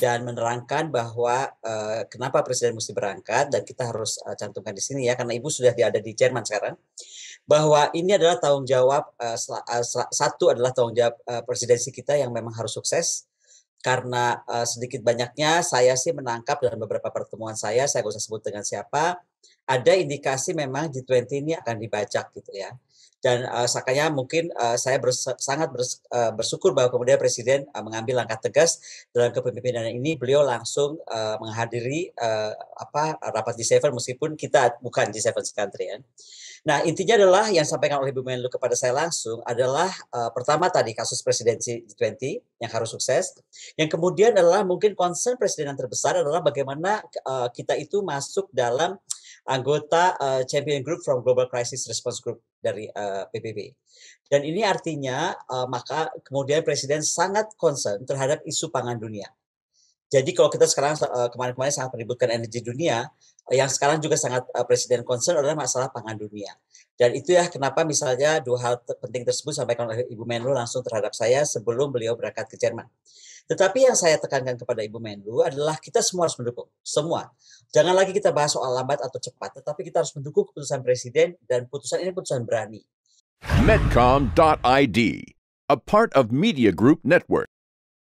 dan menerangkan bahwa uh, kenapa presiden mesti berangkat dan kita harus uh, cantumkan di sini ya karena ibu sudah ada di Jerman sekarang bahwa ini adalah tanggung jawab uh, satu adalah tanggung jawab uh, presidensi kita yang memang harus sukses karena uh, sedikit banyaknya saya sih menangkap dalam beberapa pertemuan saya saya gak usah sebut dengan siapa ada indikasi memang G20 ini akan dibajak gitu ya. Dan uh, eh, sakanya mungkin uh, saya bers sangat bers uh, eh, bersyukur bahwa kemudian Presiden uh, mengambil langkah tegas dalam kepemimpinan ini. Beliau langsung uh, menghadiri uh, apa rapat di 7 meskipun kita bukan di 7 country ya. Nah intinya adalah yang disampaikan oleh Bu Menlu kepada saya langsung adalah uh, pertama tadi kasus presidensi G20 yang harus sukses. Yang kemudian adalah mungkin concern Presiden yang terbesar adalah bagaimana uh, kita itu masuk dalam anggota uh, Champion Group from Global Crisis Response Group dari uh, eh, PBB. Dan ini artinya uh, maka kemudian Presiden sangat concern terhadap isu pangan dunia. Jadi kalau kita sekarang eh, kemarin-kemarin sangat meributkan energi dunia, eh, yang sekarang juga sangat eh, presiden concern adalah masalah pangan dunia. Dan itu ya kenapa misalnya dua hal penting tersebut sampaikan oleh Ibu Menlu langsung terhadap saya sebelum beliau berangkat ke Jerman. Tetapi yang saya tekankan kepada Ibu Menlu adalah kita semua harus mendukung, semua. Jangan lagi kita bahas soal lambat atau cepat, tetapi kita harus mendukung keputusan presiden dan putusan ini putusan berani. Medcom.id, a part of Media Group Network.